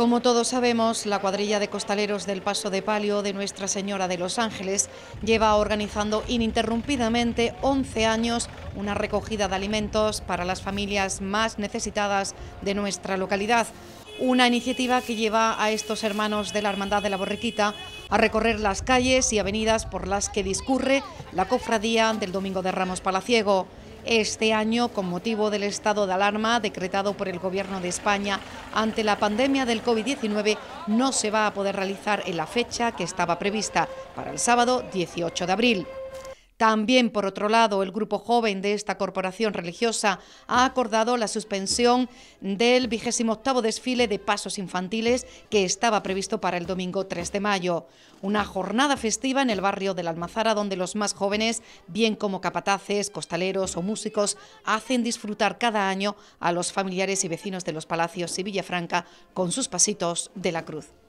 Como todos sabemos, la cuadrilla de costaleros del Paso de Palio de Nuestra Señora de los Ángeles lleva organizando ininterrumpidamente 11 años una recogida de alimentos para las familias más necesitadas de nuestra localidad. Una iniciativa que lleva a estos hermanos de la Hermandad de la Borriquita a recorrer las calles y avenidas por las que discurre la cofradía del Domingo de Ramos Palaciego este año con motivo del estado de alarma decretado por el Gobierno de España ante la pandemia del COVID-19 no se va a poder realizar en la fecha que estaba prevista para el sábado 18 de abril. También, por otro lado, el grupo joven de esta corporación religiosa ha acordado la suspensión del 28 desfile de pasos infantiles que estaba previsto para el domingo 3 de mayo. Una jornada festiva en el barrio del Almazara donde los más jóvenes, bien como capataces, costaleros o músicos, hacen disfrutar cada año a los familiares y vecinos de los palacios y Villafranca con sus pasitos de la cruz.